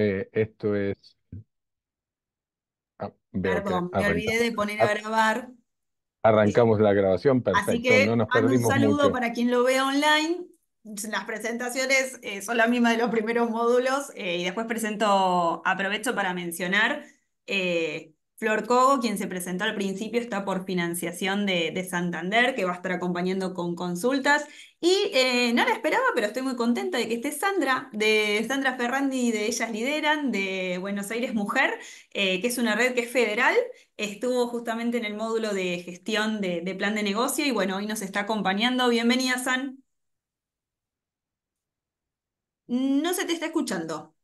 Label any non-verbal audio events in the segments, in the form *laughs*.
Eh, esto es... Ah, Perdón, me olvidé de poner a grabar. Arrancamos la grabación, perfecto, nos un saludo para quien lo vea online. Las presentaciones eh, son las mismas de los primeros módulos eh, y después presento, aprovecho para mencionar Flor Cogo, quien se presentó al principio, está por financiación de, Santander, que va a estar acompañando con consultas. Y eh, no la esperaba, pero estoy muy contenta de que esté Sandra, de Sandra Ferrandi, de Ellas Lideran, de Buenos Aires Mujer, eh, que es una red que es federal. Estuvo justamente en el módulo de gestión de, de plan de negocio y bueno, hoy nos está acompañando. Bienvenida, San. No se te está escuchando.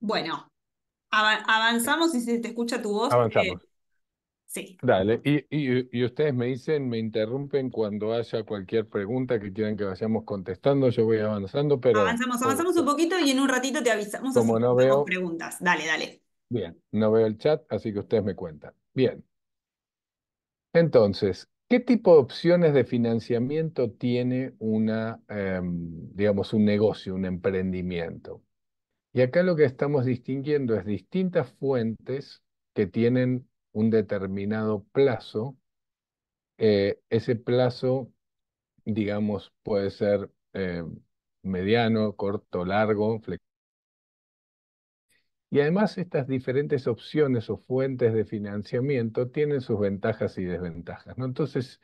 Bueno, avanzamos y si te escucha tu voz. Avanzamos. Eh, sí. Dale, y, ustedes me dicen, me interrumpen cuando haya cualquier pregunta que quieran que vayamos contestando, yo voy avanzando, pero... Avanzamos, avanzamos un poquito y en un ratito te avisamos como no preguntas. Dale, dale. Bien, no veo el chat, así que ustedes me cuentan. Bien. Entonces, ¿Qué tipo de opciones de financiamiento tiene una, em, digamos, un negocio, un emprendimiento? Y acá lo que estamos distinguiendo es distintas fuentes que tienen un determinado plazo. Eh, ese plazo, digamos, puede ser eh, mediano, corto, largo, flexible. Y además estas diferentes opciones o fuentes de financiamiento tienen sus ventajas y desventajas. Entonces,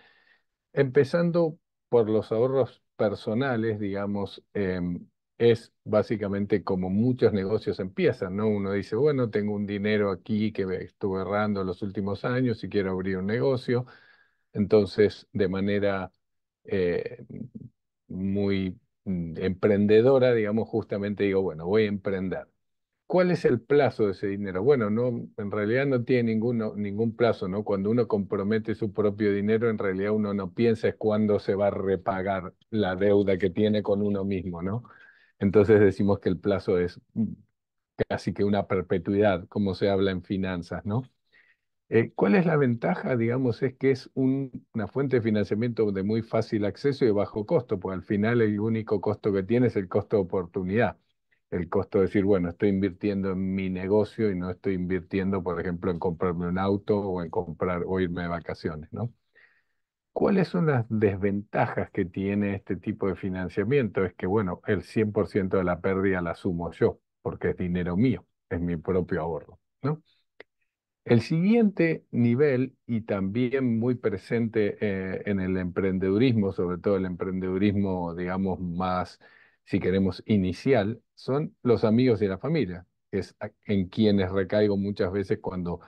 empezando por los ahorros personales, digamos, em, es básicamente como muchos negocios empiezan, ¿no? Uno dice, bueno, tengo un dinero aquí que estuve errando los últimos años y quiero abrir un negocio. Entonces, de manera eh, muy mm, emprendedora, digamos, justamente digo, bueno, voy a emprender. ¿Cuál es el plazo de ese dinero? Bueno, no, en realidad no tiene ningún plazo, ¿no? Cuando uno compromete su propio dinero, en realidad uno no piensa cuándo se va a repagar la deuda que tiene con uno mismo, ¿no? Entonces decimos que el plazo es mm, casi que una perpetuidad, como se habla en finanzas, ¿no? Eh, ¿Cuál es la ventaja? Digamos, es que es una fuente de financiamiento de muy fácil acceso y de bajo costo, porque al final el único costo que tiene es el costo de oportunidad. El costo de decir, bueno, estoy invirtiendo en mi negocio y no estoy invirtiendo, por ejemplo, en comprarme un auto o en comprar o irme de vacaciones, ¿no? ¿Cuáles son las desventajas que tiene este tipo de financiamiento? Es que, bueno, el 100% de la pérdida la sumo yo, porque es dinero mío, es mi propio ahorro, ¿no? El siguiente nivel, y también muy presente eh, en el emprendedurismo, sobre todo el emprendedurismo, digamos, más, si queremos, inicial, son los amigos y la familia, que es en quienes recaigo muchas veces cuando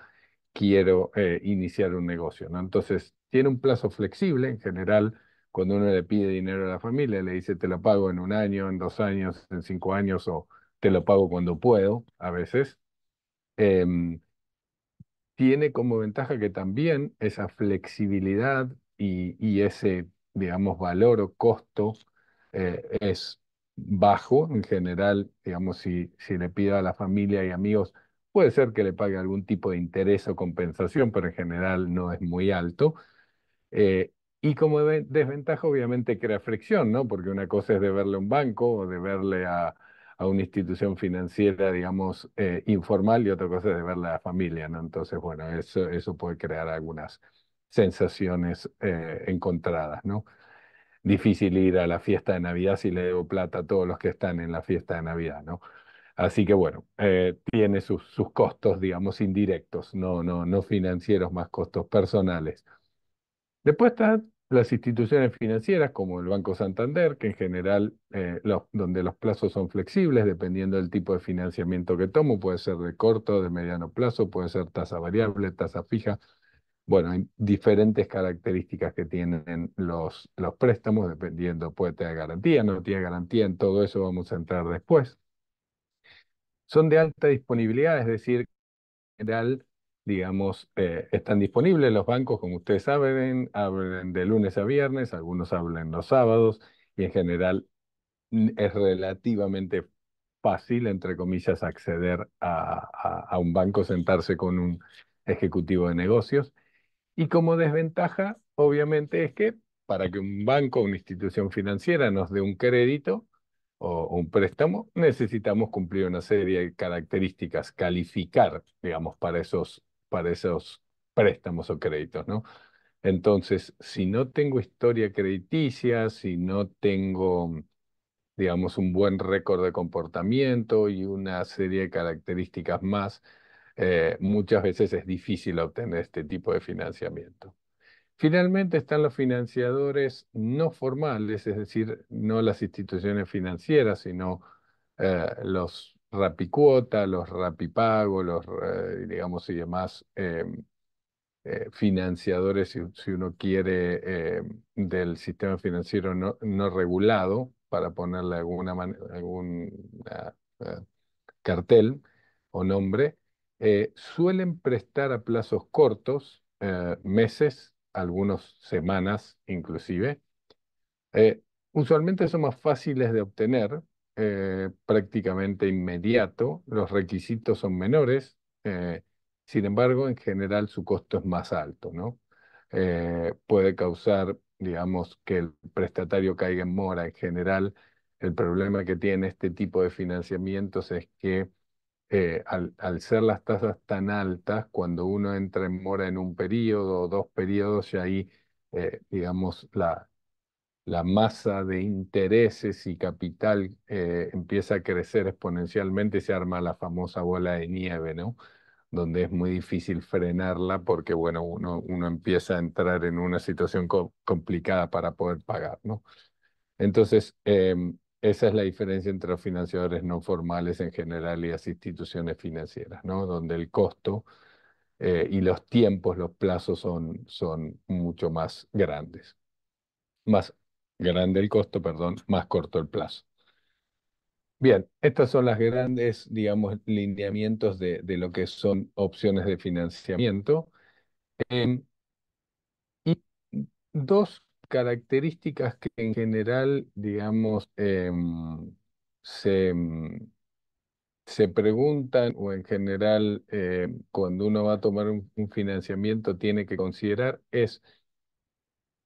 quiero eh, iniciar un negocio. ¿no? Entonces, tiene un plazo flexible, en general, cuando uno le pide dinero a la familia, le dice te lo pago en un año, en dos años, en cinco años o te lo pago cuando puedo, a veces. Em, tiene como ventaja que también esa flexibilidad y, y ese, digamos, valor o costo eh, es bajo en general, digamos, si, si le pido a la familia y amigos, puede ser que le pague algún tipo de interés o compensación, pero en general no es muy alto. Eh, y como desventaja obviamente crea fricción, ¿no? Porque una cosa es de verle a un banco o de verle a, una institución financiera, digamos, eh, informal y otra cosa es de verle a la familia, ¿no? Entonces, bueno, eso, puede crear algunas sensaciones eh, encontradas, ¿no? Difícil ir a la fiesta de Navidad si le debo plata a todos los que están en la fiesta de Navidad, ¿no? Así que bueno, tiene sus, costos, digamos, indirectos, no, no financieros, más costos personales. Después están las instituciones financieras como el Banco Santander, que en general, eh, los, donde los plazos son flexibles dependiendo del tipo de financiamiento que tomo, puede ser de corto, de mediano plazo, puede ser tasa variable, tasa fija. Bueno, hay diferentes características que tienen los, los préstamos, dependiendo, puede tener garantía, no tiene garantía, en todo eso vamos a entrar después. Son de alta disponibilidad, es decir, en general digamos, eh, están disponibles los bancos, como ustedes saben, abren de lunes a viernes, algunos abren los sábados, y en general es relativamente fácil, entre comillas, acceder a, a un banco, sentarse con un ejecutivo de negocios. Y como desventaja, obviamente, es que para que un banco, una institución financiera nos dé un crédito o un préstamo, necesitamos cumplir una serie de características, calificar, digamos, para esos para esos préstamos o créditos, ¿no? Entonces, si no tengo historia crediticia, si no tengo, digamos, un buen récord de comportamiento y una serie de características más, eh, muchas veces es difícil obtener este tipo de financiamiento. Finalmente están los financiadores no formales, es decir, no las instituciones financieras, sino eh, los rapicuota, los rapipago, los, eh, digamos, y demás em, eh, financiadores, si, uno quiere, em, del sistema financiero no, regulado, para ponerle alguna algún eh, cartel o nombre, suelen prestar a plazos cortos, meses, algunas semanas inclusive. usualmente son más fáciles de obtener eh, prácticamente inmediato, los requisitos son menores, eh, sin embargo, en general su costo es más alto, ¿no? Eh, puede causar, digamos, que el prestatario caiga en mora. En general, el problema que tiene este tipo de financiamientos es que al, ser las tasas tan altas, cuando uno entra en mora en un periodo o dos periodos, ya ahí, digamos, la, la masa de intereses y capital eh, empieza a crecer exponencialmente, se arma la famosa bola de nieve, ¿no? Donde es muy difícil frenarla porque, bueno, uno, uno empieza a entrar en una situación complicada para poder pagar, ¿no? Entonces, em, esa es la diferencia entre los financiadores no formales en general y las instituciones financieras, ¿no? Donde el costo eh, y los tiempos, los plazos son, son mucho más grandes. Más, grande el costo, perdón, más corto el plazo. Bien, estas son las grandes, digamos, lineamientos de, lo que son opciones de financiamiento. Em, y dos características que en general, digamos, em, em, se, preguntan o en general cuando uno va a tomar un, financiamiento tiene que considerar es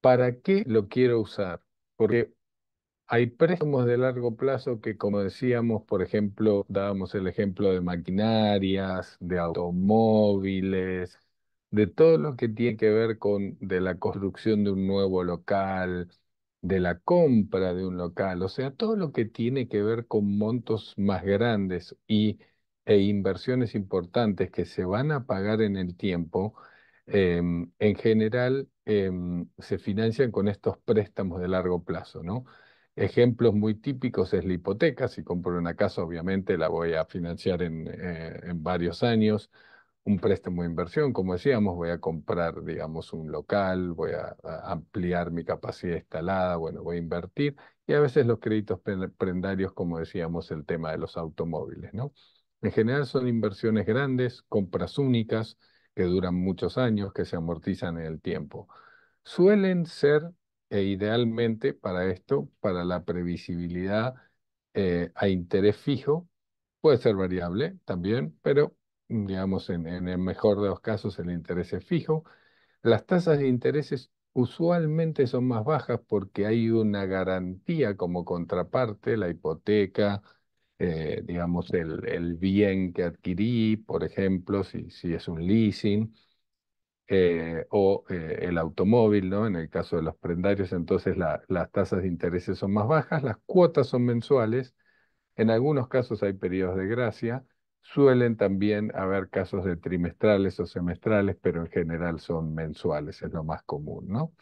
¿para qué lo quiero usar? porque hay préstamos de largo plazo que, como decíamos, por ejemplo, dábamos el ejemplo de maquinarias, de automóviles, de todo lo que tiene que ver con de la construcción de un nuevo local, de la compra de un local, o sea, todo lo que tiene que ver con montos más grandes y, e inversiones importantes que se van a pagar en el tiempo, em, en general Em, se financian con estos préstamos de largo plazo, ¿no? Ejemplos muy típicos es la hipoteca, si compro una casa obviamente la voy a financiar en, eh, varios años, un préstamo de inversión, como decíamos, voy a comprar, digamos, un local, voy a, ampliar mi capacidad instalada, bueno, voy a invertir, y a veces los créditos prendarios, como decíamos, el tema de los automóviles, ¿no? En general son inversiones grandes, compras únicas, que duran muchos años, que se amortizan en el tiempo. Suelen ser, e idealmente para esto, para la previsibilidad eh, a interés fijo, puede ser variable también, pero mm, digamos en, en el mejor de los casos el interés es fijo. Las tasas de intereses usualmente son más bajas porque hay una garantía como contraparte, la hipoteca, eh, digamos, el, bien que adquirí, por ejemplo, si, si es un leasing, eh, o eh, el automóvil, ¿no? En el caso de los prendarios, entonces las tasas de interés son más bajas, las cuotas son mensuales, en algunos casos hay periodos de gracia, suelen también haber casos de trimestrales o semestrales, pero en general son mensuales, es lo más común, ¿no?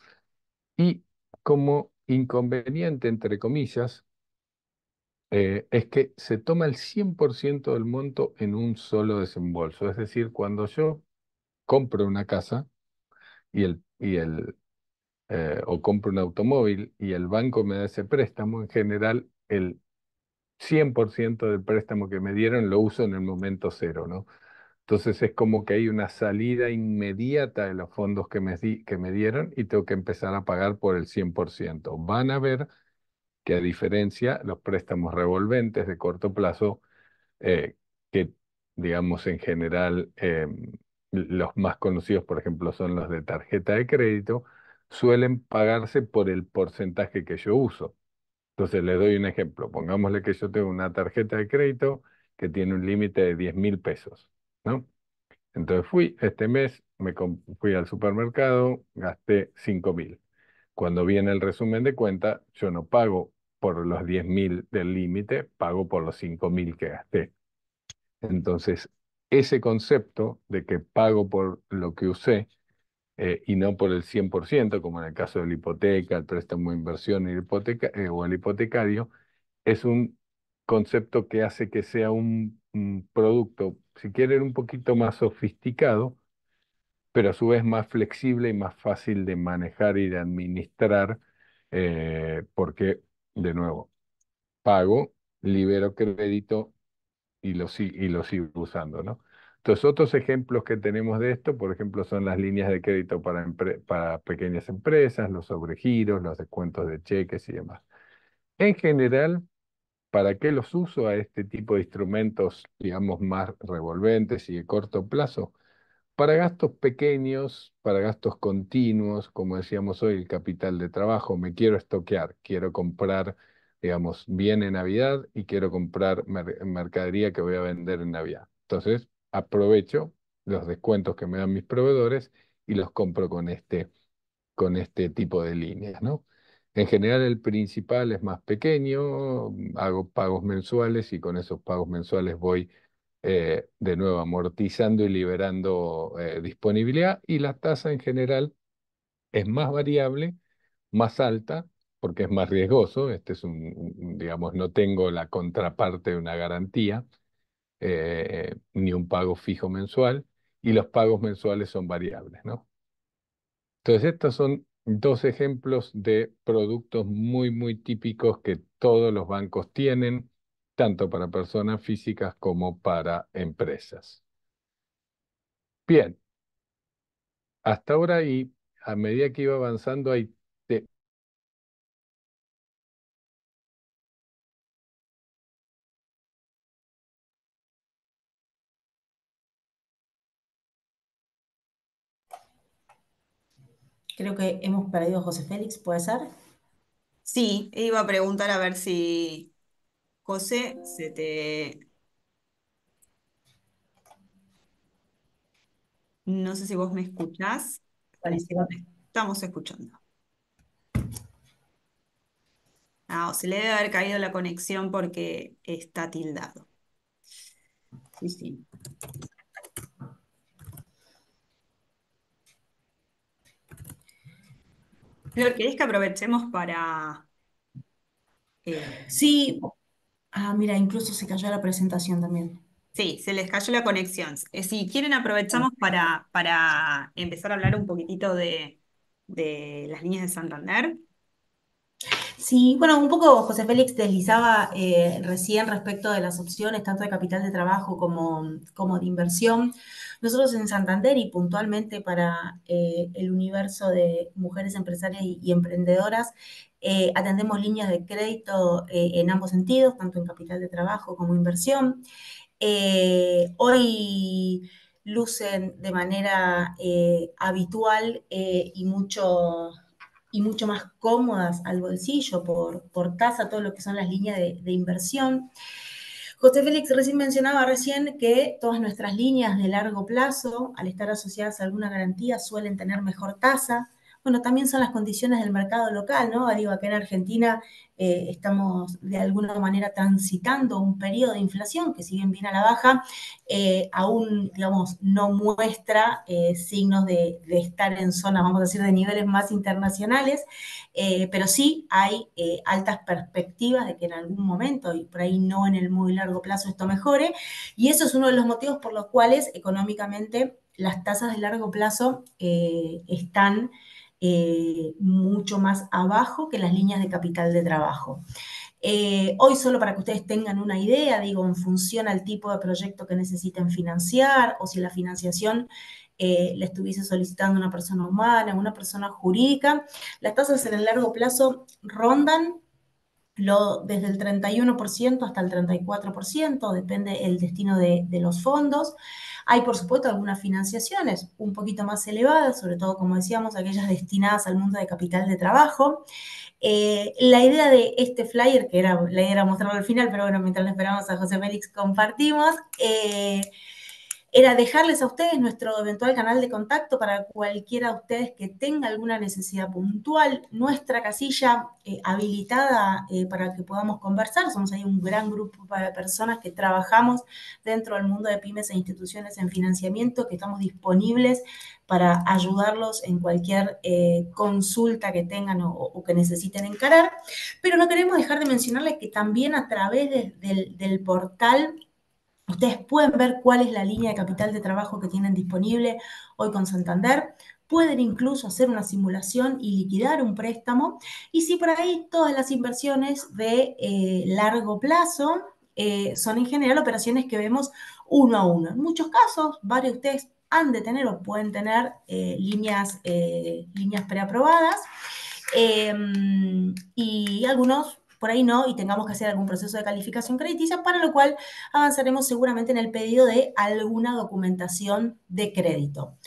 Y como inconveniente, entre comillas, eh, es que se toma el 100% del monto en un solo desembolso. Es decir, cuando yo compro una casa y el, y el, eh, o compro un automóvil y el banco me da ese préstamo, en general el 100% del préstamo que me dieron lo uso en el momento cero, ¿no? Entonces es como que hay una salida inmediata de los fondos que me, que me dieron y tengo que empezar a pagar por el 100%. Van a ver y a diferencia los préstamos revolventes de corto plazo, eh, que digamos en general em, los más conocidos, por ejemplo, son los de tarjeta de crédito, suelen pagarse por el porcentaje que yo uso. Entonces le doy un ejemplo. Pongámosle que yo tengo una tarjeta de crédito que tiene un límite de 10 mil pesos, ¿no? Entonces fui este mes, me fui al supermercado, gasté 5 mil. Cuando viene el resumen de cuenta, yo no pago por los 10.000 del límite, pago por los 5.000 que gasté. Entonces, ese concepto de que pago por lo que usé eh, y no por el 100%, como en el caso de la hipoteca, el préstamo de inversión hipoteca, eh, o el hipotecario, es un concepto que hace que sea un, producto, si quieren, un poquito más sofisticado, pero a su vez más flexible y más fácil de manejar y de administrar, eh, porque de nuevo, pago, libero crédito y lo, y lo sigo usando, ¿no? Entonces, otros ejemplos que tenemos de esto, por ejemplo, son las líneas de crédito para, para pequeñas empresas, los sobregiros, los descuentos de cheques y demás. En general, ¿para qué los uso a este tipo de instrumentos, digamos, más revolventes y de corto plazo? Para gastos pequeños, para gastos continuos, como decíamos hoy, el capital de trabajo, me quiero estoquear, quiero comprar, digamos, bien en Navidad y quiero comprar mercadería que voy a vender en Navidad. Entonces, aprovecho los descuentos que me dan mis proveedores y los compro con este, con este tipo de líneas, ¿no? En general el principal es más pequeño, hago pagos mensuales y con esos pagos mensuales voy eh, de nuevo amortizando y liberando eh, disponibilidad y la tasa en general es más variable, más alta, porque es más riesgoso, este es un, digamos, no tengo la contraparte de una garantía, eh, ni un pago fijo mensual, y los pagos mensuales son variables, ¿no? Entonces estos son dos ejemplos de productos muy, muy típicos que todos los bancos tienen, tanto para personas físicas como para empresas. Bien, hasta ahora y a medida que iba avanzando, hay Creo que hemos perdido a José Félix, ¿puede ser? Sí, iba a preguntar a ver si, José, se te... No sé si vos me escuchás. Estamos escuchando. Ah, se le debe haber caído la conexión porque está tildado. Sí, sí. ¿querés que aprovechemos para... Eh, sí, Ah, mira, incluso se cayó la presentación también. Sí, se les cayó la conexión. Eh, si quieren, aprovechamos para, para empezar a hablar un poquitito de, las líneas de Santander. Sí, bueno, un poco José Félix deslizaba eh, recién respecto de las opciones tanto de capital de trabajo como, como de inversión. Nosotros en Santander y puntualmente para eh, el universo de mujeres empresarias y emprendedoras, eh, atendemos líneas de crédito eh, en ambos sentidos, tanto en capital de trabajo como inversión. Eh, hoy lucen de manera habitual y mucho y mucho más cómodas al bolsillo por, tasa, todo lo que son las líneas de inversión. José Félix recién mencionaba recién que todas nuestras líneas de largo plazo, al estar asociadas a alguna garantía, suelen tener mejor tasa bueno, también son las condiciones del mercado local, ¿no? Digo, acá en Argentina eh, estamos de alguna manera transitando un periodo de inflación que si bien viene a la baja, eh, aún, digamos, no muestra eh, signos de, de, estar en zonas, vamos a decir, de niveles más internacionales, pero sí hay altas perspectivas de que en algún momento, y por ahí no en el muy largo plazo, esto mejore, y eso es uno de los motivos por los cuales económicamente las tasas de largo plazo están eh, mucho más abajo que las líneas de capital de trabajo. Eh, hoy solo para que ustedes tengan una idea, digo, en función al tipo de proyecto que necesiten financiar o si la financiación eh, la estuviese solicitando una persona humana, una persona jurídica, las tasas en el largo plazo rondan desde el 31% hasta el 34%, depende el destino de, los fondos. Hay, por supuesto, algunas financiaciones un poquito más elevadas, sobre todo, como decíamos, aquellas destinadas al mundo de capital de trabajo. Eh, la idea de este flyer, que era, la idea era mostrarlo al final, pero bueno, mientras lo esperamos a José Félix, compartimos. Eh, era dejarles a ustedes nuestro eventual canal de contacto para cualquiera de ustedes que tenga alguna necesidad puntual, nuestra casilla eh, habilitada eh, para que podamos conversar. Somos ahí un gran grupo de personas que trabajamos dentro del mundo de pymes e instituciones en financiamiento, que estamos disponibles para ayudarlos en cualquier eh, consulta que tengan o, que necesiten encarar. Pero no queremos dejar de mencionarles que también a través del portal Ustedes pueden ver cuál es la línea de capital de trabajo que tienen disponible hoy con Santander. Pueden incluso hacer una simulación y liquidar un préstamo. Y si por ahí todas las inversiones de eh, largo plazo eh, son en general operaciones que vemos uno a uno. En muchos casos, varios de ustedes han de tener o pueden tener eh, líneas, líneas preaprobadas. Em, y algunos por ahí no, y tengamos que hacer algún proceso de calificación crediticia, para lo cual avanzaremos seguramente en el pedido de alguna documentación de crédito.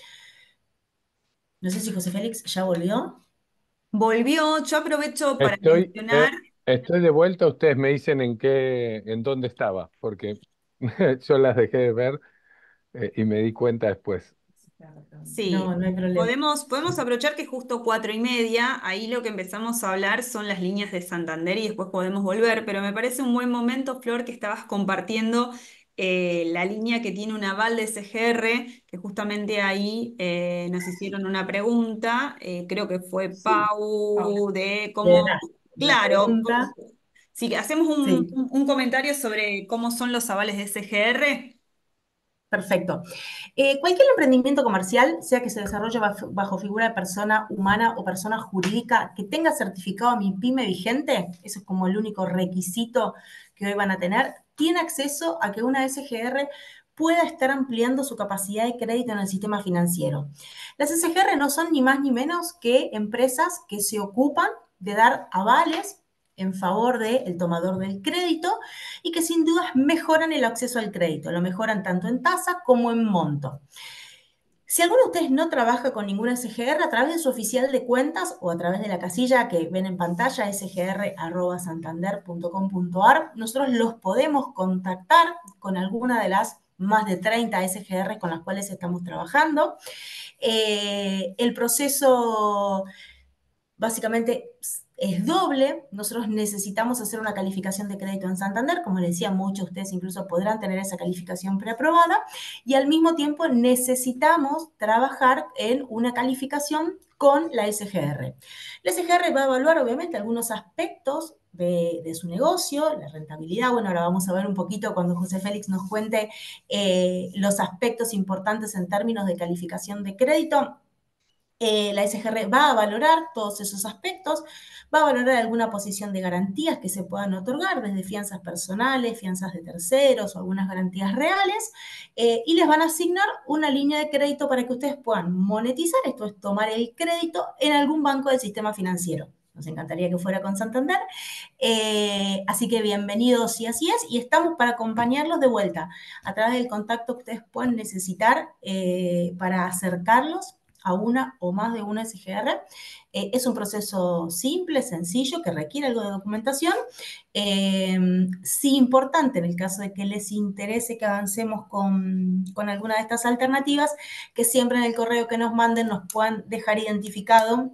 No sé si José Félix ya volvió. Volvió, yo aprovecho para eh, mencionar. estoy de vuelta, ustedes me dicen en qué, en dónde estaba, porque *laughs* yo las dejé de ver eh, y me di cuenta después. Sí, Podemos, podemos aprovechar que justo cuatro y media, ahí lo que empezamos a hablar son las líneas de Santander y después podemos volver, pero me parece un buen momento, Flor, que estabas compartiendo eh, la línea que tiene un aval de CGR, que justamente ahí eh, nos hicieron una pregunta, eh, creo que fue Pau, de cómo... claro, Sí, sí, hacemos un, un comentario sobre cómo son los avales de CGR Perfecto. Eh, cualquier emprendimiento comercial, sea que se desarrolle bajo, figura de persona humana o persona jurídica, que tenga certificado pyme vigente, eso es como el único requisito que hoy van a tener, tiene acceso a que una SGR pueda estar ampliando su capacidad de crédito en el sistema financiero. Las SGR no son ni más ni menos que empresas que se ocupan de dar avales en favor del tomador del crédito y que sin dudas mejoran el acceso al crédito, lo mejoran tanto en tasa como en monto. Si alguno de ustedes no trabaja con ninguna SGR, a través de su oficial de cuentas o a través de la casilla que ven en pantalla, sgr.santander.com.ar, nosotros los podemos contactar con alguna de las más de 30 SGR con las cuales estamos trabajando. Eh, el proceso básicamente es doble. Nosotros necesitamos hacer una calificación de crédito en Santander, como les decía, muchos de ustedes incluso podrán tener esa calificación preaprobada, y al mismo tiempo necesitamos trabajar en una calificación con la SGR. La SGR va a evaluar obviamente algunos aspectos de, su negocio, la rentabilidad. Bueno, ahora vamos a ver un poquito cuando José Félix nos cuente eh, los aspectos importantes en términos de calificación de crédito. Eh, la SGR va a valorar todos esos aspectos, va a valorar alguna posición de garantías que se puedan otorgar, desde fianzas personales, fianzas de terceros o algunas garantías reales, eh, y les van a asignar una línea de crédito para que ustedes puedan monetizar, esto es tomar el crédito en algún banco del sistema financiero. Nos encantaría que fuera con Santander. Eh, así que bienvenidos si así es. Y estamos para acompañarlos de vuelta a través del contacto que ustedes puedan necesitar para acercarlos, a una o más de una SGR. Eh, es un proceso simple, sencillo, que requiere algo de documentación. Em, sí, importante en el caso de que les interese que avancemos con, alguna de estas alternativas, que siempre en el correo que nos manden nos puedan dejar identificado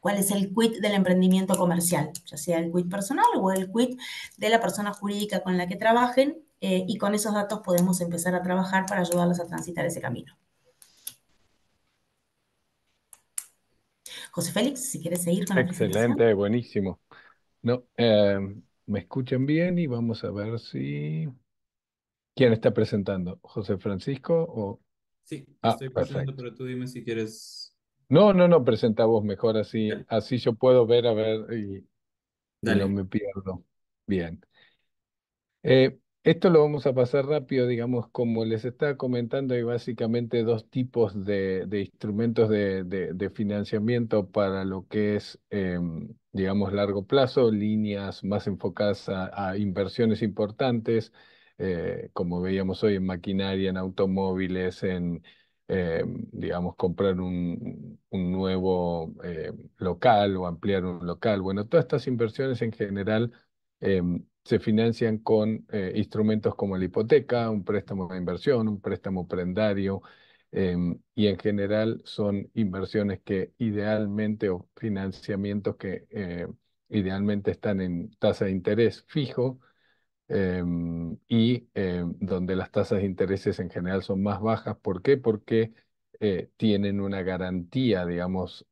cuál es el quit del emprendimiento comercial, ya sea el quit personal o el quit de la persona jurídica con la que trabajen, eh, y con esos datos podemos empezar a trabajar para ayudarlos a transitar ese camino. José Félix, si quieres seguir con Excelente, buenísimo. No, eh, me escuchan bien y vamos a ver si... ¿Quién está presentando? ¿José Francisco o...? Sí, ah, estoy presentando, pero tú dime si quieres... No, no, no, presenta vos mejor, así, así yo puedo ver, a ver, y, no me pierdo. Bien. Eh, esto lo vamos a pasar rápido, digamos, como les estaba comentando, hay básicamente dos tipos de, instrumentos de, financiamiento para lo que es, em, digamos, largo plazo, líneas más enfocadas a, inversiones importantes, eh, como veíamos hoy en maquinaria, en automóviles, en, em, digamos, comprar un, un nuevo em, local o ampliar un local. Bueno, todas estas inversiones en general se financian con eh, instrumentos como la hipoteca, un préstamo de inversión, un préstamo prendario, em, y en general son inversiones que idealmente o financiamientos que eh, idealmente están en tasa de interés fijo em, y eh, donde las tasas de intereses en general son más bajas. ¿Por qué? Porque tienen una garantía, digamos,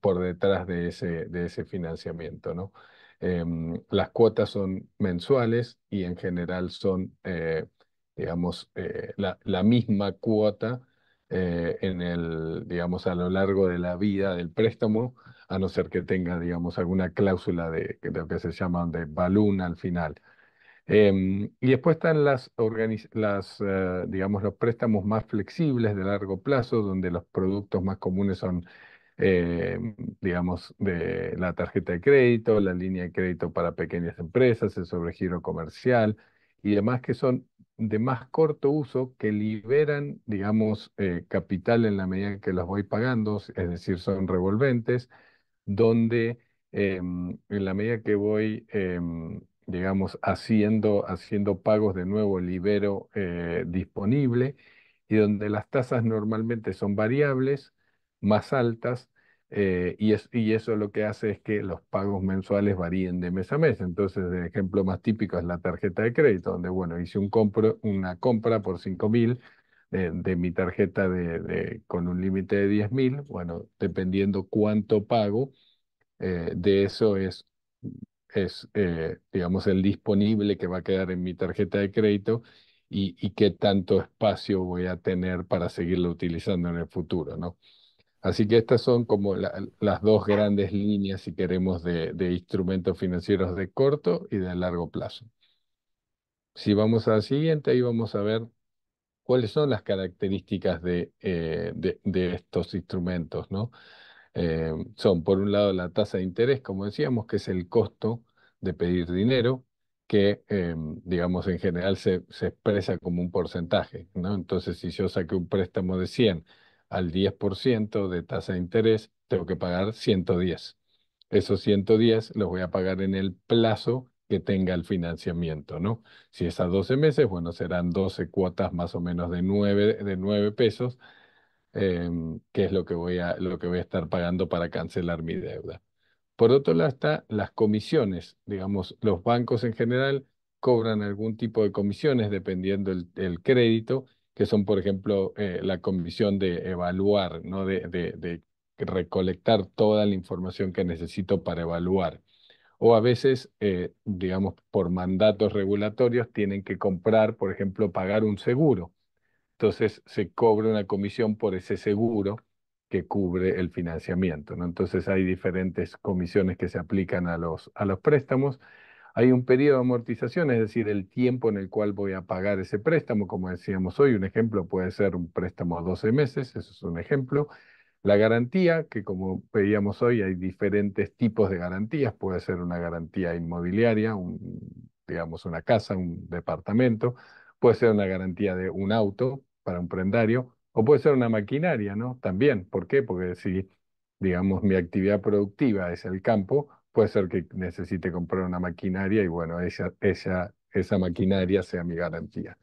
por detrás de ese, de ese financiamiento, ¿no? Em, las cuotas son mensuales y en general son, eh, digamos, eh, la, misma cuota eh, en el, digamos, a lo largo de la vida del préstamo, a no ser que tenga, digamos, alguna cláusula de, lo que se llama de balón al final. Em, y después están las, las digamos, los préstamos más flexibles de largo plazo, donde los productos más comunes son Em, digamos, de la tarjeta de crédito, la línea de crédito para pequeñas empresas, el sobregiro comercial y demás que son de más corto uso que liberan, digamos, eh, capital en la medida que los voy pagando, es decir, son revolventes, donde em, en la medida que voy, em, digamos, haciendo, haciendo pagos de nuevo, libero eh, disponible, y donde las tasas normalmente son variables, más altas eh, y, y eso lo que hace es que los pagos mensuales varíen de mes a mes. Entonces, el ejemplo más típico es la tarjeta de crédito, donde, bueno, hice un compro, una compra por 5.000 eh, de, mi tarjeta de, con un límite de 10.000 Bueno, dependiendo cuánto pago, eh, de eso es, es digamos, el disponible que va a quedar en mi tarjeta de crédito. Y, y qué tanto espacio voy a tener para seguirlo utilizando en el futuro, ¿no? Así que estas son como las dos grandes líneas, si queremos, de, instrumentos financieros de corto y de largo plazo. Si vamos al siguiente, ahí vamos a ver cuáles son las características de, eh, estos instrumentos, ¿no? Eh, son, por un lado, la tasa de interés, como decíamos, que es el costo de pedir dinero, que, eh, digamos, en general se, expresa como un porcentaje, Entonces, si yo saqué un préstamo de 100 al 10% de tasa de interés, tengo que pagar 110. Esos 110 los voy a pagar en el plazo que tenga el financiamiento, ¿no? Si es a 12 meses, bueno, serán 12 cuotas más o menos de 9, de pesos, em, que es lo que, voy a, lo que voy a estar pagando para cancelar mi deuda. Por otro lado está las comisiones, digamos, los bancos en general cobran algún tipo de comisiones dependiendo del crédito que son, por ejemplo, eh, la comisión de evaluar, ¿no? De, recolectar toda la información que necesito para evaluar. O a veces, eh, digamos, por mandatos regulatorios, tienen que comprar, por ejemplo, pagar un seguro. Entonces, se cobra una comisión por ese seguro que cubre el financiamiento. ¿no? Entonces, hay diferentes comisiones que se aplican a los, a los préstamos hay un periodo de amortización, es decir, el tiempo en el cual voy a pagar ese préstamo, como decíamos hoy, un ejemplo puede ser un préstamo a 12 meses, eso es un ejemplo. La garantía, que como veíamos hoy, hay diferentes tipos de garantías, puede ser una garantía inmobiliaria, digamos una casa, un departamento, puede ser una garantía de un auto para un prendario, o puede ser una maquinaria, ¿no? También, ¿por qué? Porque si, digamos, mi actividad productiva es el campo, puede ser que necesite comprar una maquinaria y bueno, esa maquinaria sea mi garantía.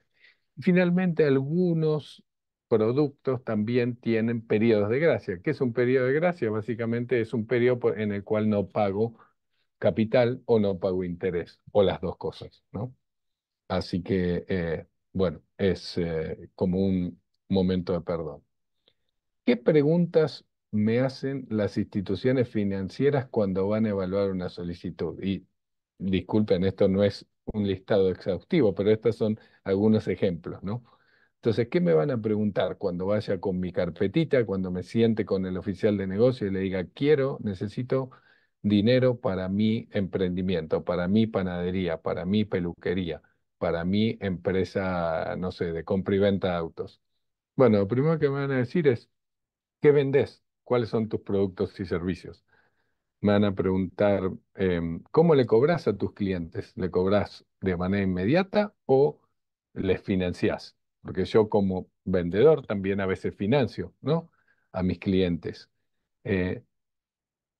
Finalmente, algunos productos también tienen periodos de gracia. ¿Qué es un periodo de gracia? Básicamente es un periodo en el cual no pago capital o no pago interés, o las dos cosas, ¿no? Así que, eh, bueno, es eh, como un momento de perdón. ¿Qué preguntas me hacen las instituciones financieras cuando van a evaluar una solicitud? Y disculpen, esto no es un listado exhaustivo, pero estos son algunos ejemplos, ¿no? Entonces, ¿qué me van a preguntar cuando vaya con mi carpetita, cuando me siente con el oficial de negocio y le diga, quiero, necesito dinero para mi emprendimiento, para mi panadería, para mi peluquería, para mi empresa, no sé, de compra y venta de autos? Bueno, lo primero que me van a decir es, ¿qué vendés? cuáles son tus productos y servicios. Me van a preguntar, em, ¿cómo le cobras a tus clientes? ¿Le cobras de manera inmediata o les financiás? Porque yo como vendedor también a veces financio, ¿no? A mis clientes. Eh,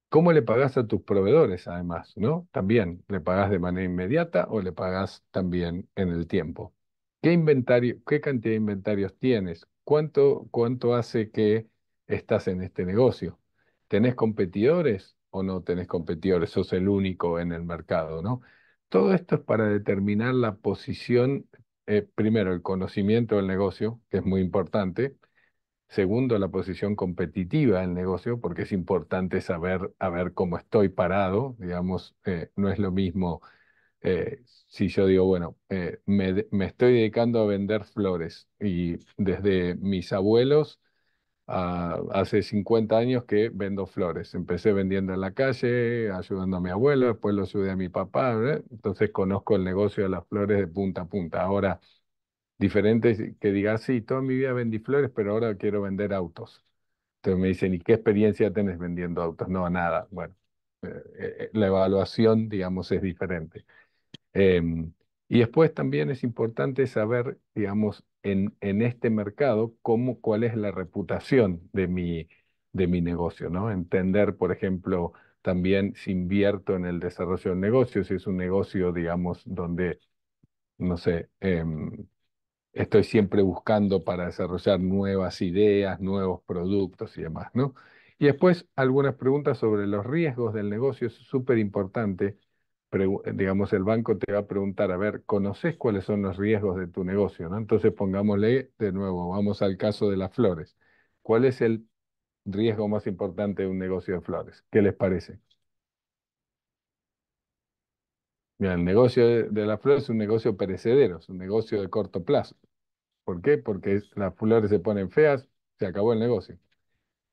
¿Cómo le pagas a tus proveedores además, ¿no? También, ¿le pagas de manera inmediata o le pagas también en el tiempo? ¿Qué inventario, qué cantidad de inventarios tienes? ¿Cuánto, cuánto hace que estás en este negocio. ¿Tenés competidores o no tenés competidores? Sos el único en el mercado, ¿no? Todo esto es para determinar la posición, eh, primero, el conocimiento del negocio, que es muy importante. Segundo, la posición competitiva del negocio, porque es importante saber a ver cómo estoy parado. Digamos, eh, no es lo mismo eh, si yo digo, bueno, me estoy dedicando a vender flores y desde mis abuelos hace 50 años que vendo flores. Empecé vendiendo en la calle, ayudando a mi abuelo, después lo ayudé a mi papá, entonces conozco el negocio de las flores de punta a punta. Ahora, diferente que digas, sí, toda mi vida vendí flores, pero ahora quiero vender autos. Entonces me dicen, ¿y qué experiencia tenés vendiendo autos? No, nada. Bueno, eh, eh, la evaluación, digamos, es diferente. Em, y después también es importante saber, digamos, en, este mercado, cuál es la reputación de mi, de mi negocio, ¿no? Entender, por ejemplo, también si invierto en el desarrollo del negocio, si es un negocio, digamos, donde, no sé, em, estoy siempre buscando para desarrollar nuevas ideas, nuevos productos y demás, ¿no? Y después algunas preguntas sobre los riesgos del negocio, es súper importante, digamos, el banco te va a preguntar, a ver, ¿conoces cuáles son los riesgos de tu negocio? ¿no? Entonces pongámosle de nuevo, vamos al caso de las flores. ¿Cuál es el riesgo más importante de un negocio de flores? ¿Qué les parece? Mira, el negocio de, las flores es un negocio perecedero, es un negocio de corto plazo. ¿Por qué? Porque las flores se ponen feas, se acabó el negocio.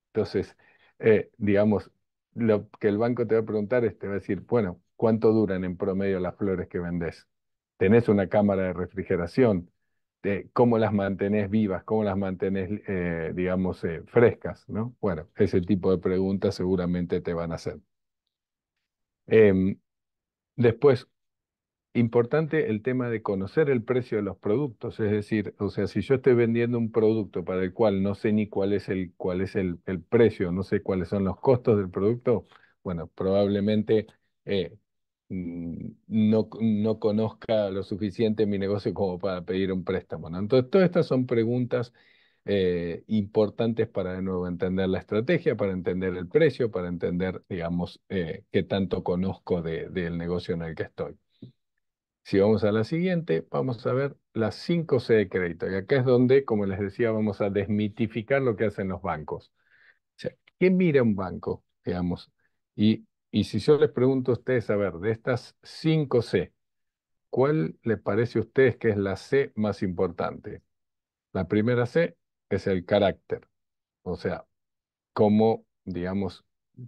Entonces, eh, digamos, lo que el banco te va a preguntar es, te va a decir, bueno, ¿Cuánto duran en promedio las flores que vendés? ¿Tenés una cámara de refrigeración? Eh, ¿Cómo las mantenés vivas? ¿Cómo las mantenés, eh, digamos, eh, frescas? ¿no? Bueno, ese tipo de preguntas seguramente te van a hacer. Em, después, importante el tema de conocer el precio de los productos, es decir, o sea, si yo estoy vendiendo un producto para el cual no sé ni cuál es el, cuál es el, precio, no sé cuáles son los costos del producto, bueno, probablemente no, no conozca lo suficiente mi negocio como para pedir un préstamo. Entonces, todas estas son preguntas eh, importantes para de nuevo entender la estrategia, para entender el precio, para entender, digamos, eh, qué tanto conozco del negocio en el que estoy. Si vamos a la siguiente, vamos a ver las 5 C de crédito. Y acá es donde, como les decía, vamos a desmitificar lo que hacen los bancos. O sea, ¿qué mira un banco? Digamos, y y si yo les pregunto a ustedes, a ver, de estas cinco C, ¿cuál les parece a ustedes que es la C más importante? La primera C es el carácter, o sea, cómo, digamos,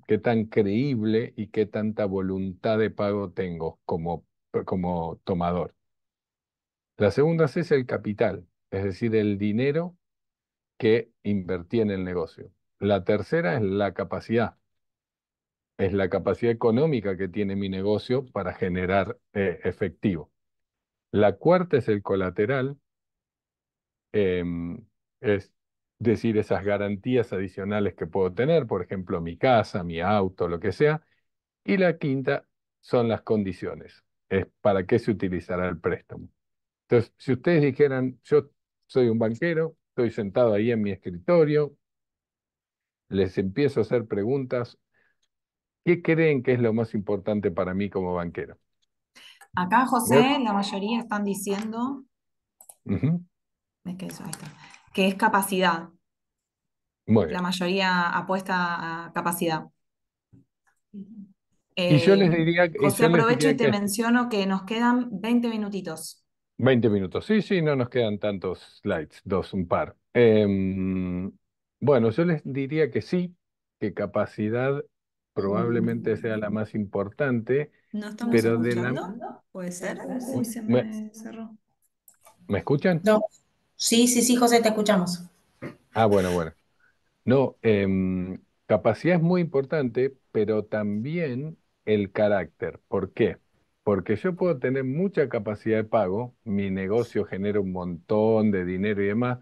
qué tan creíble y qué tanta voluntad de pago tengo como, como tomador. La segunda C es el capital, es decir, el dinero que invertí en el negocio. La tercera es la capacidad, es la capacidad económica que tiene mi negocio para generar eh, efectivo. La cuarta es el colateral, em, es decir, esas garantías adicionales que puedo tener, por ejemplo, mi casa, mi auto, lo que sea. Y la quinta son las condiciones, es para qué se utilizará el préstamo. Entonces, si ustedes dijeran, yo soy un banquero, estoy sentado ahí en mi escritorio, les empiezo a hacer preguntas ¿Qué creen que es lo más importante para mí como banquero? Acá, José, la mayoría están diciendo que, es capacidad. La mayoría apuesta a capacidad. y yo les eh, diría José, aprovecho y te menciono que nos quedan 20 minutitos. 20 minutos, sí, sí, no nos quedan tantos slides, dos, un par. Em, bueno, yo les diría que sí, que capacidad probablemente sea la más importante. ¿No estamos pero De ¿Puede ser? me, escuchan? No. Sí, sí, sí, José, te escuchamos. Ah, bueno, bueno. No, em, capacidad es muy importante, pero también el carácter. ¿Por qué? Porque yo puedo tener mucha capacidad de pago, mi negocio genera un montón de dinero y demás,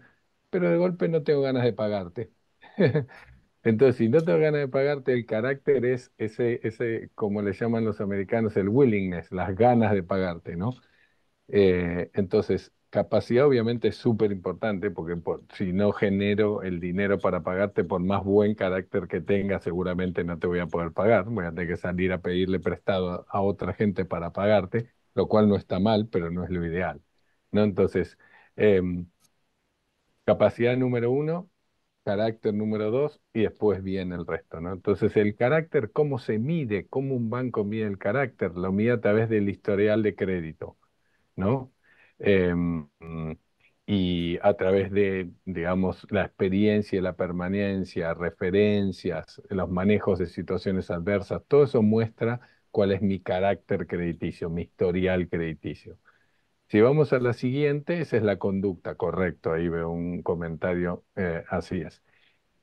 pero de golpe no tengo ganas de pagarte. *laughs* Entonces, si no tengo ganas de pagarte, el carácter es ese, ese, como le llaman los americanos, el willingness, las ganas de pagarte, ¿no? Eh, entonces, capacidad obviamente es súper importante porque si no genero el dinero para pagarte, por más buen carácter que tenga, seguramente no te voy a poder pagar. Voy a tener que salir a pedirle prestado a, otra gente para pagarte, lo cual no está mal, pero no es lo ideal, ¿no? Entonces, em, capacidad número uno, carácter número dos y después viene el resto, ¿no? Entonces el carácter, ¿cómo se mide? ¿Cómo un banco mide el carácter? Lo mide a través del historial de crédito, ¿no? Em, y a través de, digamos, la experiencia, la permanencia, referencias, los manejos de situaciones adversas, todo eso muestra cuál es mi carácter crediticio, mi historial crediticio. Si vamos a la siguiente, esa es la conducta, correcto, ahí veo un comentario, eh, así es.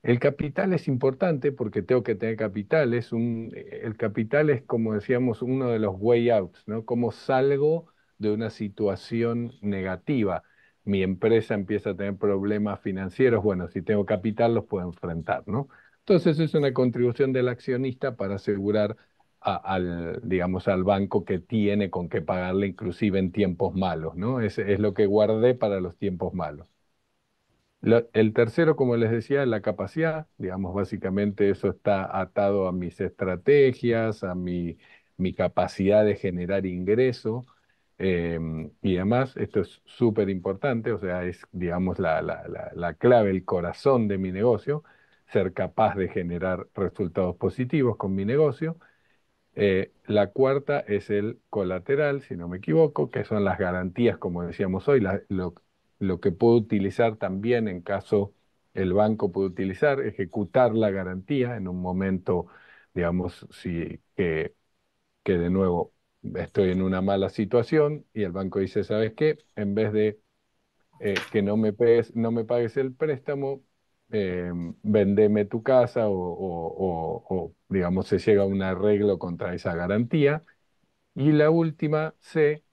El capital es importante porque tengo que tener capital, es un, eh, el capital es como decíamos uno de los way outs, ¿no? Cómo salgo de una situación negativa. Mi empresa empieza a tener problemas financieros, bueno, si tengo capital los puedo enfrentar, ¿no? Entonces es una contribución del accionista para asegurar al, digamos, al banco que tiene con qué pagarle, inclusive en tiempos malos, ¿no? Es, es lo que guardé para los tiempos malos. el tercero, como les decía, la capacidad, digamos, básicamente eso está atado a mis estrategias, a mi, capacidad de generar ingreso. Em, y además, esto es súper importante, o sea, es, digamos, la, clave, el corazón de mi negocio, ser capaz de generar resultados positivos con mi negocio. Eh, la cuarta es el colateral, si no me equivoco, que son las garantías, como decíamos hoy, lo, que puedo utilizar también en caso el banco puede utilizar, ejecutar la garantía en un momento, digamos, si que, de nuevo estoy en una mala situación y el banco dice, ¿sabes qué? En vez de eh, que no me, no me pagues el préstamo, eh, vendeme tu casa o, digamos, se llega a un arreglo contra esa garantía. Y la última C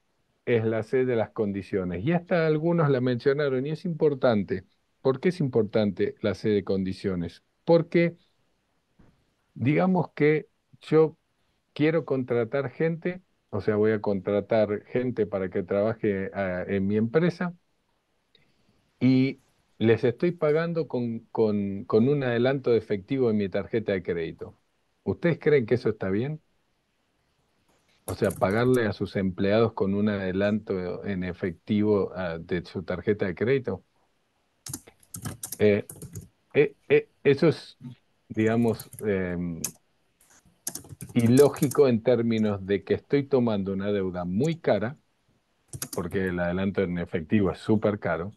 es la C de las condiciones. Y hasta algunos la mencionaron y es importante. ¿Por qué es importante la C de condiciones? Porque digamos que yo quiero contratar gente, o sea, voy a contratar gente para que trabaje ah, en mi empresa y les estoy pagando con, un adelanto de efectivo en mi tarjeta de crédito. ¿Ustedes creen que eso está bien? O sea, pagarle a sus empleados con un adelanto en efectivo ah, de su tarjeta de crédito. Eh, eh, eh, eso es, digamos, em, ilógico en términos de que estoy tomando una deuda muy cara, porque el adelanto en efectivo es súper caro,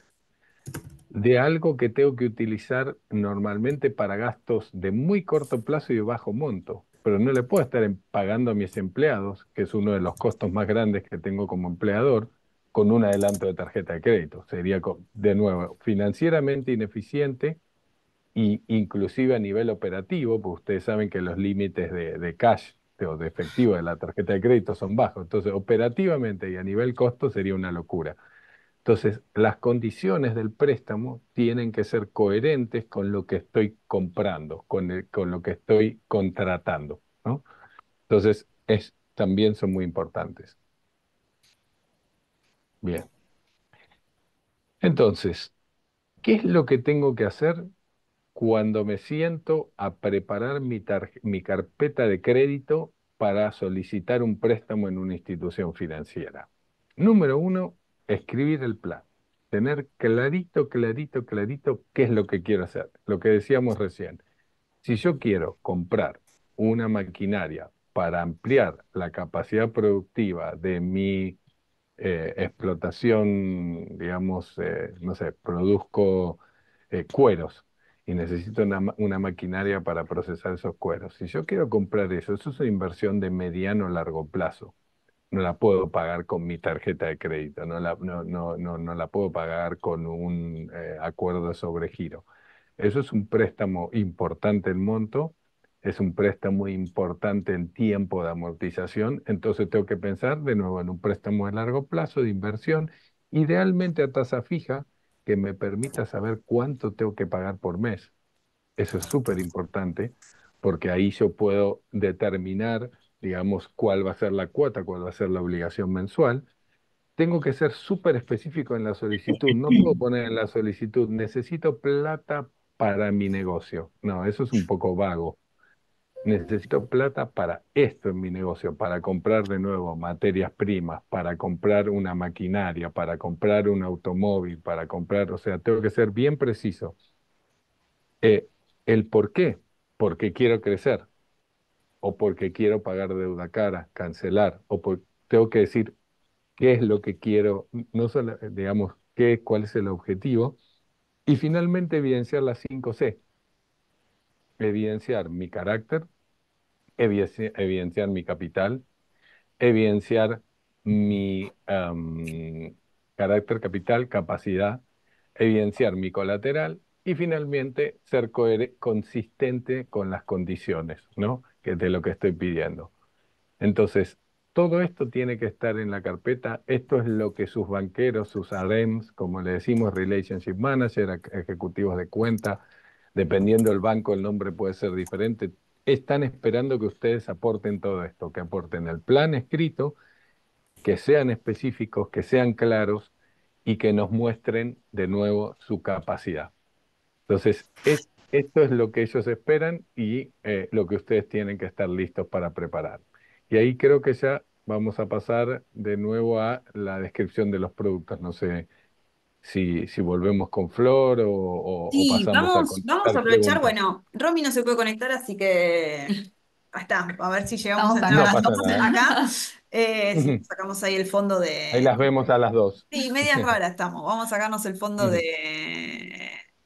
de algo que tengo que utilizar normalmente para gastos de muy corto plazo y de bajo monto. Pero no le puedo estar pagando a mis empleados, que es uno de los costos más grandes que tengo como empleador, con un adelanto de tarjeta de crédito. Sería, de nuevo, financieramente ineficiente e inclusive a nivel operativo, porque ustedes saben que los límites de, de cash o de efectivo de la tarjeta de crédito son bajos. Entonces, operativamente y a nivel costo sería una locura. Entonces, las condiciones del préstamo tienen que ser coherentes con lo que estoy comprando, con, con lo que estoy contratando. ¿no? Entonces, también son muy importantes. Bien. Entonces, ¿qué es lo que tengo que hacer cuando me siento a preparar mi, mi carpeta de crédito para solicitar un préstamo en una institución financiera? Número uno, escribir el plan, tener clarito, clarito, clarito qué es lo que quiero hacer. Lo que decíamos recién, si yo quiero comprar una maquinaria para ampliar la capacidad productiva de mi eh, explotación, digamos, eh, no sé, produzco eh, cueros y necesito una, una, maquinaria para procesar esos cueros. Si yo quiero comprar eso, eso es una inversión de mediano o largo plazo no la puedo pagar con mi tarjeta de crédito, no la, no, la puedo pagar con un eh, acuerdo sobre giro. Eso es un préstamo importante en monto, es un préstamo importante en tiempo de amortización, entonces tengo que pensar de nuevo en un préstamo de largo plazo, de inversión, idealmente a tasa fija, que me permita saber cuánto tengo que pagar por mes. Eso es súper importante porque ahí yo puedo determinar digamos, cuál va a ser la cuota, cuál va a ser la obligación mensual. Tengo que ser súper específico en la solicitud. No puedo *laughs* poner en la solicitud, necesito plata para mi negocio. No, eso es un poco vago. Necesito plata para esto en mi negocio, para comprar de nuevo materias primas, para comprar una maquinaria, para comprar un automóvil, para comprar, o sea, tengo que ser bien preciso. Eh, el por qué, porque quiero crecer o porque quiero pagar deuda cara, cancelar, o porque tengo que decir qué es lo que quiero, no solo, eh, digamos, qué, cuál es el objetivo, y finalmente evidenciar las 5C. Evidenciar mi carácter, evidenciar mi capital, evidenciar mi carácter capital, capacidad, evidenciar mi colateral y finalmente ser consistente con las condiciones, ¿no? de lo que estoy pidiendo. Entonces, todo esto tiene que estar en la carpeta. Esto es lo que sus banqueros, sus ADEMS, como le decimos, Relationship Manager, ejecutivos de cuenta, dependiendo del banco, el nombre puede ser diferente. Están esperando que ustedes aporten todo esto, que aporten el plan escrito, que sean específicos, que sean claros y que nos muestren de nuevo su capacidad. Entonces, es, esto es lo que ellos esperan y eh, lo que ustedes tienen que estar listos para preparar. Y ahí creo que ya vamos a pasar de nuevo a la descripción de los productos. No sé si, volvemos con Flor o... sí, vamos, a aprovechar. Bueno, Romy no se puede conectar, así que... Ahí está, a ver si llegamos a las acá. Eh, *laughs* sacamos ahí el fondo de... Ahí las vemos a las dos. Sí, medias raras estamos. Vamos a sacarnos el fondo *laughs* de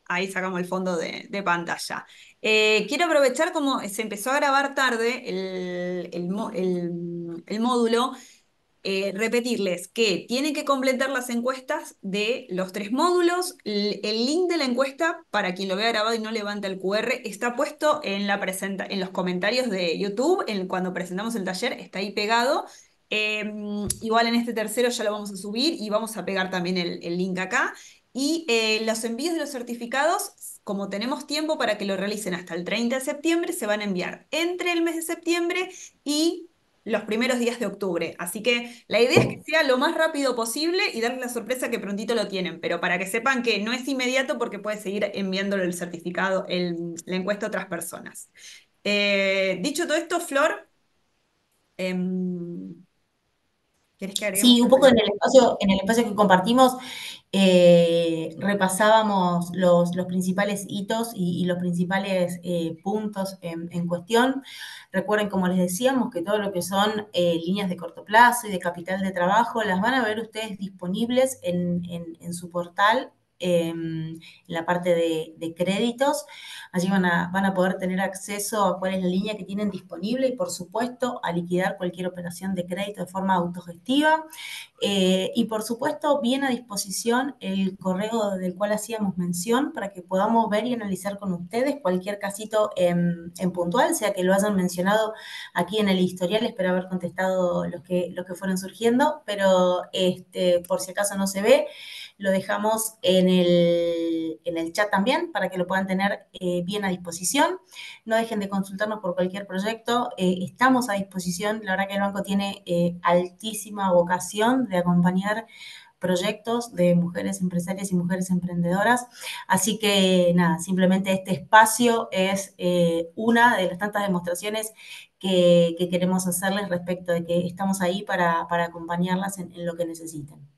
Ahí sacamos el fondo de, pantalla. Eh, quiero aprovechar como se empezó a grabar tarde el, el, módulo, eh, repetirles que tienen que completar las encuestas de los tres módulos. El, link de la encuesta, para quien lo vea grabado y no levanta el QR, está puesto en, la presenta en los comentarios de YouTube, en, cuando presentamos el taller, está ahí pegado. Em, igual en este tercero ya lo vamos a subir y vamos a pegar también el, el link acá. Y eh, los envíos de los certificados, como tenemos tiempo para que lo realicen hasta el 30 de septiembre, se van a enviar entre el mes de septiembre y los primeros días de octubre. Así que la idea es que sea lo más rápido posible y darles la sorpresa que prontito lo tienen, pero para que sepan que no es inmediato porque puede seguir enviándole el certificado, el, la encuesta a otras personas. Eh, dicho todo esto, Flor, em, sí, un poco en el espacio, en el espacio que compartimos eh, repasábamos los, principales hitos y, los principales eh, puntos en, cuestión. Recuerden, como les decíamos, que todo lo que son eh, líneas de corto plazo y de capital de trabajo las van a ver ustedes disponibles en su portal Em, en la parte de, créditos. Allí van a, van a, poder tener acceso a cuál es la línea que tienen disponible y, por supuesto, a liquidar cualquier operación de crédito de forma autogestiva. Eh, y, por supuesto, viene a disposición el correo del cual hacíamos mención para que podamos ver y analizar con ustedes cualquier casito en, puntual, sea que lo hayan mencionado aquí en el historial. Espero haber contestado los que, que fueron surgiendo, pero este, por si acaso no se ve. Lo dejamos en el, chat también para que lo puedan tener eh, bien a disposición. No dejen de consultarnos por cualquier proyecto. Eh, estamos a disposición. La verdad que el banco tiene eh, altísima vocación de acompañar proyectos de mujeres empresarias y mujeres emprendedoras. Así que nada, simplemente este espacio es una de las tantas demostraciones que, queremos hacerles respecto de que estamos ahí para, acompañarlas en lo que necesiten.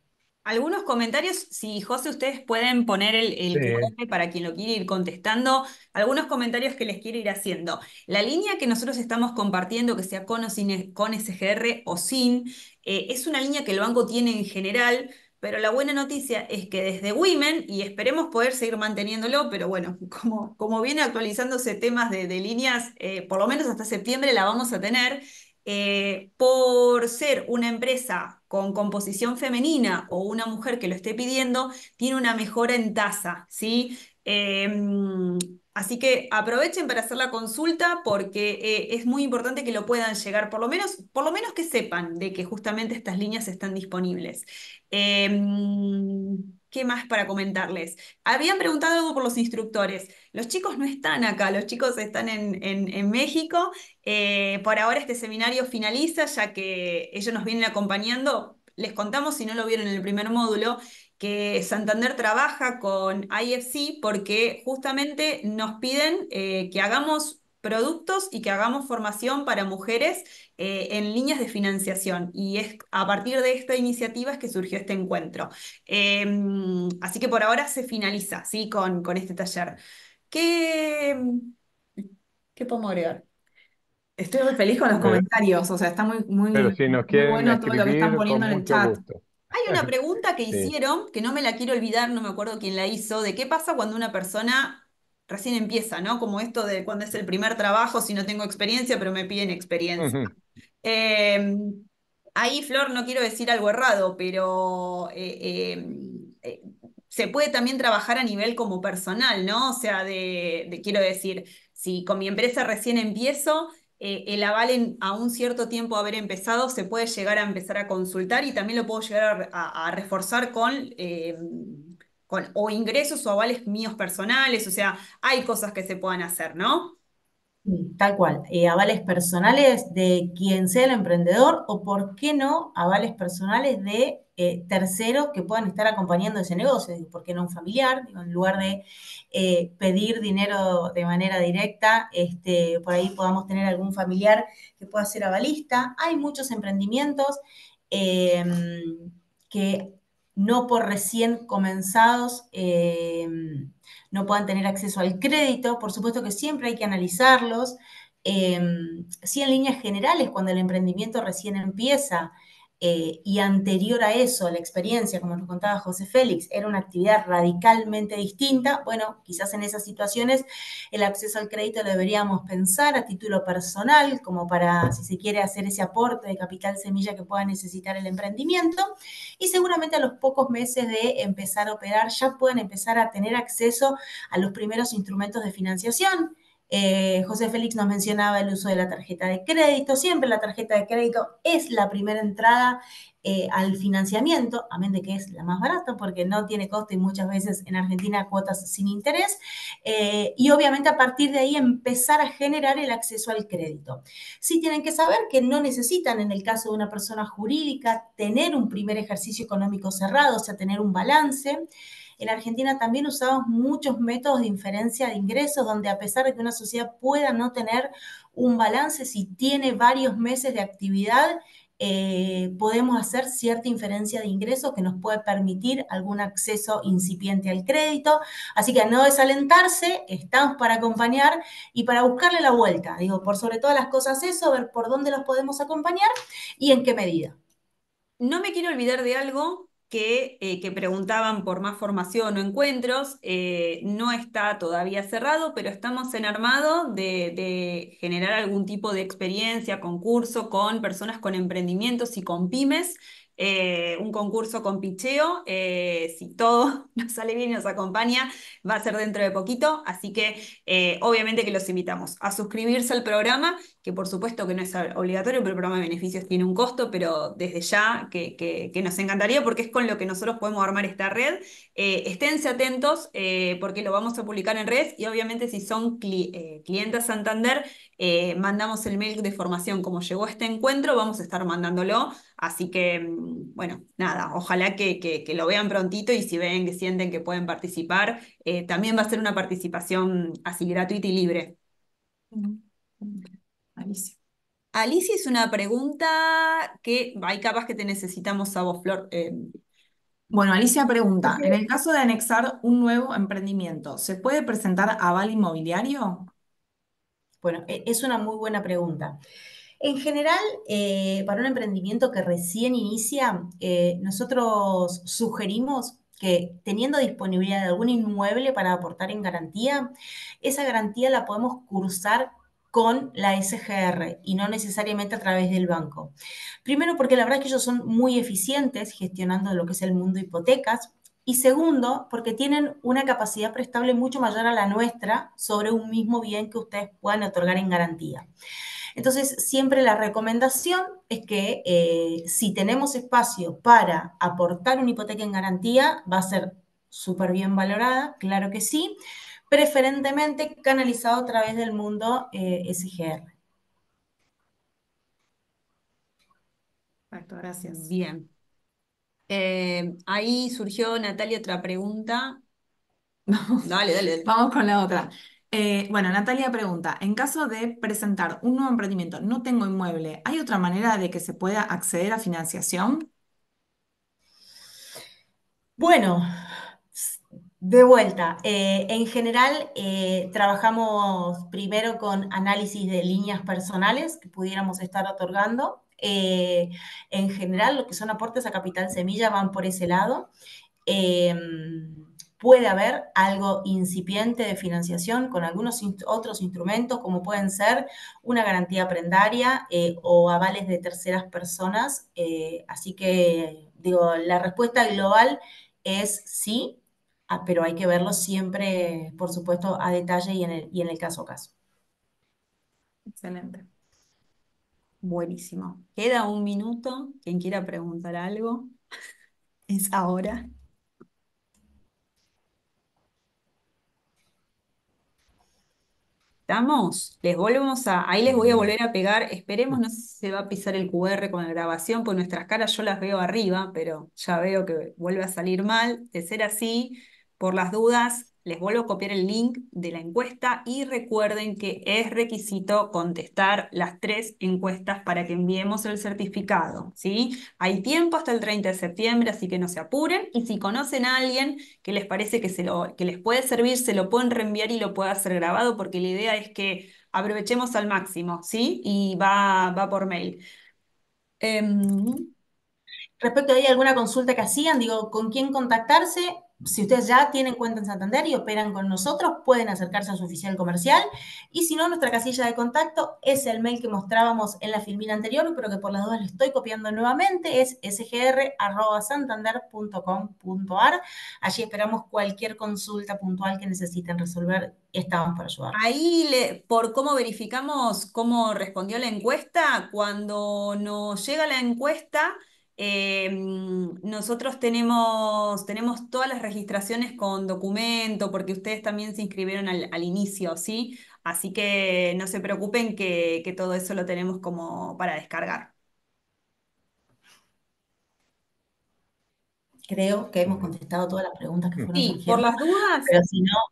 Algunos comentarios, si José, ustedes pueden poner el, el para quien lo quiere ir contestando, algunos comentarios que les quiero ir haciendo. La línea que nosotros estamos compartiendo, que sea con o sin, e, con SGR o sin, eh, es una línea que el banco tiene en general, pero la buena noticia es que desde Women, y esperemos poder seguir manteniéndolo, pero bueno, *laughs* como, como viene actualizándose temas de, líneas, eh, por lo menos hasta septiembre la vamos a tener, eh, por ser una empresa con composición femenina o una mujer que lo esté pidiendo, tiene una mejora en tasa, ¿sí? Em, así que aprovechen para hacer la consulta porque eh, es muy importante que lo puedan llegar, por lo, menos, por lo menos que sepan de que justamente estas líneas están disponibles. Em, ¿Qué más para comentarles? Habían preguntado algo por los instructores. Los chicos no están acá, los chicos están en, México. Eh, por ahora este seminario finaliza, ya que ellos nos vienen acompañando. Les contamos, si no lo vieron en el primer módulo, que Santander trabaja con IFC porque justamente nos piden eh, que hagamos productos y que hagamos formación para mujeres eh, en líneas de financiación. Y es a partir de esta iniciativa es que surgió este encuentro. Em, así que por ahora se finaliza con, con este taller. ¿Qué, qué podemos agregar? Estoy muy feliz con los comentarios, o sea, está muy, bueno todo lo que están poniendo en el chat. Hay una *laughs* pregunta que hicieron, que no me la quiero olvidar, no me acuerdo quién la hizo, de qué pasa cuando una persona recién empieza, ¿no? Como esto de cuando es el primer trabajo, si no tengo experiencia, pero me piden experiencia. Em, ahí, Flor, no quiero decir algo errado, pero eh, em, eh, se puede también trabajar a nivel como personal, ¿no? O sea, de, quiero decir, si con mi empresa recién empiezo, eh, el aval a un cierto tiempo haber empezado se puede llegar a empezar a consultar y también lo puedo llegar a, reforzar con em, o ingresos o avales míos personales, o sea, hay cosas que se puedan hacer, ¿no? Tal cual, eh, avales personales de quien sea el emprendedor o, por qué no, avales personales de eh, terceros que puedan estar acompañando ese negocio, ¿por qué no un familiar? en lugar de eh, pedir dinero de manera directa, este, por ahí podamos tener algún familiar que pueda ser avalista. Hay muchos emprendimientos em, que no por recién comenzados eh, no puedan tener acceso al crédito. Por supuesto que siempre hay que analizarlos. Eh, sí, en líneas generales, cuando el emprendimiento recién empieza, eh, y anterior a eso, la experiencia, como nos contaba José Félix, era una actividad radicalmente distinta, bueno, quizás en esas situaciones el acceso al crédito lo deberíamos pensar a título personal, como para, si se quiere, hacer ese aporte de capital semilla que pueda necesitar el emprendimiento. Y seguramente a los pocos meses de empezar a operar ya pueden empezar a tener acceso a los primeros instrumentos de financiación eh, José Félix nos mencionaba el uso de la tarjeta de crédito. Siempre la tarjeta de crédito es la primera entrada eh, al financiamiento, amén de que es la más barata porque no tiene coste y muchas veces en Argentina cuotas sin interés. Eh, y obviamente a partir de ahí empezar a generar el acceso al crédito. Sí tienen que saber que no necesitan en el caso de una persona jurídica tener un primer ejercicio económico cerrado, o sea, tener un balance. En Argentina también usamos muchos métodos de inferencia de ingresos, donde a pesar de que una sociedad pueda no tener un balance, si tiene varios meses de actividad, eh, podemos hacer cierta inferencia de ingresos que nos puede permitir algún acceso incipiente al crédito. Así que no desalentarse, estamos para acompañar y para buscarle la vuelta. Digo, por sobre todas las cosas eso, ver por dónde los podemos acompañar y en qué medida. No me quiero olvidar de algo eh, que, preguntaban por más formación o encuentros. Eh, no está todavía cerrado, pero estamos en armado de, generar algún tipo de experiencia, concurso con personas con emprendimientos y con pymes. Eh, un concurso con picheo, si todo *laughs* nos sale bien y nos acompaña, va a ser dentro de poquito, así que obviamente que los invitamos a suscribirse al programa que por supuesto que no es obligatorio, pero el programa de beneficios tiene un costo, pero desde ya que, nos encantaría porque es con lo que nosotros podemos armar esta red. Eh, esténse atentos eh, porque lo vamos a publicar en redes y obviamente si son eh, clientes Santander, mandamos el mail de formación como llegó este encuentro, vamos a estar mandándolo. Así que, mm, bueno, nada, ojalá que, lo vean prontito y si ven que sienten que pueden participar, también va a ser una participación así gratuita y libre. Alicia. Alicia es una pregunta que hay capaz que te necesitamos a vos, Flor. Eh. bueno, Alicia pregunta, en el caso de anexar un nuevo emprendimiento, ¿se puede presentar aval inmobiliario? Bueno, e-, es una muy buena pregunta. En general, eh, para un emprendimiento que recién inicia, eh, nosotros sugerimos que teniendo disponibilidad de algún inmueble para aportar en garantía, esa garantía la podemos cursar con la SGR y no necesariamente a través del banco. Primero, porque la verdad es que ellos son muy eficientes gestionando lo que es el mundo hipotecas. Y segundo, porque tienen una capacidad prestable mucho mayor a la nuestra sobre un mismo bien que ustedes puedan otorgar en garantía. Entonces, siempre la recomendación es que eh, si tenemos espacio para aportar una hipoteca en garantía, va a ser súper bien valorada, claro que sí, preferentemente canalizado a través del mundo eh, SGR. Perfecto, gracias. Bien. Eh, ahí surgió Natalia otra pregunta. *laughs* Vamos, dale, dale, Vamos con la otra. Eh, bueno, Natalia pregunta, en caso de presentar un nuevo emprendimiento, no tengo inmueble, ¿hay otra manera de que se pueda acceder a financiación? Bueno, de vuelta, eh, en general eh, trabajamos primero con análisis de líneas personales que pudiéramos estar otorgando. Eh, en general, lo que son aportes a capital semilla van por ese lado. Em, puede haber algo incipiente de financiación con algunos otros instrumentos, como pueden ser una garantía prendaria o avales de terceras personas. así que, digo, la respuesta global es sí, Ah, pero hay que verlo siempre, por supuesto, a detalle y en el, caso a caso. Excelente. Buenísimo. Queda un minuto. Quien quiera preguntar algo, *laughs* es ahora. ¿Estamos? Les volvemos a. Ahí les voy a volver a pegar. Esperemos, no sé si se va a pisar el QR con la grabación, porque nuestras caras yo las veo arriba, pero ya veo que vuelve a salir mal. De ser así, por las dudas, les vuelvo a copiar el link de la encuesta y recuerden que es requisito contestar las tres encuestas para que enviemos el certificado, ¿sí? Hay tiempo hasta el 30 de septiembre, así que no se apuren. Y si conocen a alguien que les parece que, se lo, que les puede servir, se lo pueden reenviar y lo puede hacer grabado, porque la idea es que aprovechemos al máximo, ¿sí? Y va, va por mail. Em, respecto a ahí, alguna consulta que hacían, digo, ¿con quién contactarse? si ustedes ya tienen cuenta en Santander y operan con nosotros, pueden acercarse a su oficial comercial. Y si no, nuestra casilla de contacto es el mail que mostrábamos en la filmina anterior, pero que por las dudas le estoy copiando nuevamente, es sgr.santander.com.ar. Allí esperamos cualquier consulta puntual que necesiten resolver. Estamos para ayudar. Ahí, por cómo verificamos cómo respondió la encuesta, cuando nos llega la encuesta eh, mm, nosotros tenemos, tenemos todas las registraciones con documento, porque ustedes también se inscribieron al, inicio, ¿sí? Así que no se preocupen que, todo eso lo tenemos como para descargar. Creo que hemos contestado todas las preguntas que mm. fueron Sí, por las dudas,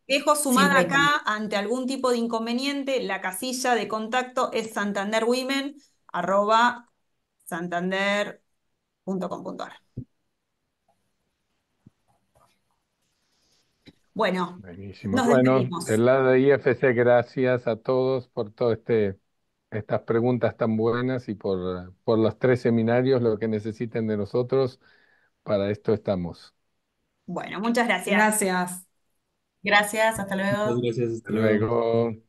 dejo sumada acá, ante algún tipo de inconveniente, la casilla de contacto es santanderwomen, .com.ar. Bueno, Buenísimo. Nos bueno, del lado de IFC, gracias a todos por todas este estas preguntas tan buenas y por, por los tres seminarios, lo que necesiten de nosotros. Para esto estamos. Bueno, muchas gracias. Gracias. Gracias, hasta luego. gracias, hasta luego.